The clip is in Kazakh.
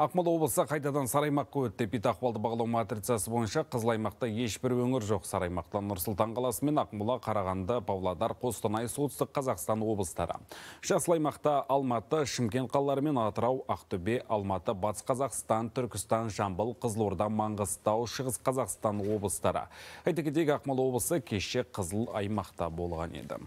Ақмола облысы қайтадан сараймаққа өтті. Бет ақвалды бағалау матрицасы бойынша қызыл аймақта ешбір өңір жоқ. Сараймақтан Нұрсұлтан қаласы мен Ақмола, Қарағанды, Павлодар, Қостанай, Солтүстік Қазақстан облыстары. Жасыл аймақта Алматы, Шымкент қалалары мен Атырау, Ақтөбе, Алматы, Батыс Қазақстан, Түркістан, Жамбыл, Қызылорда, Маңғыстау, Шығыс Қазақстан облыстары. Айта кетейік, Ақмола облысы кеше қызыл аймақта болған еді.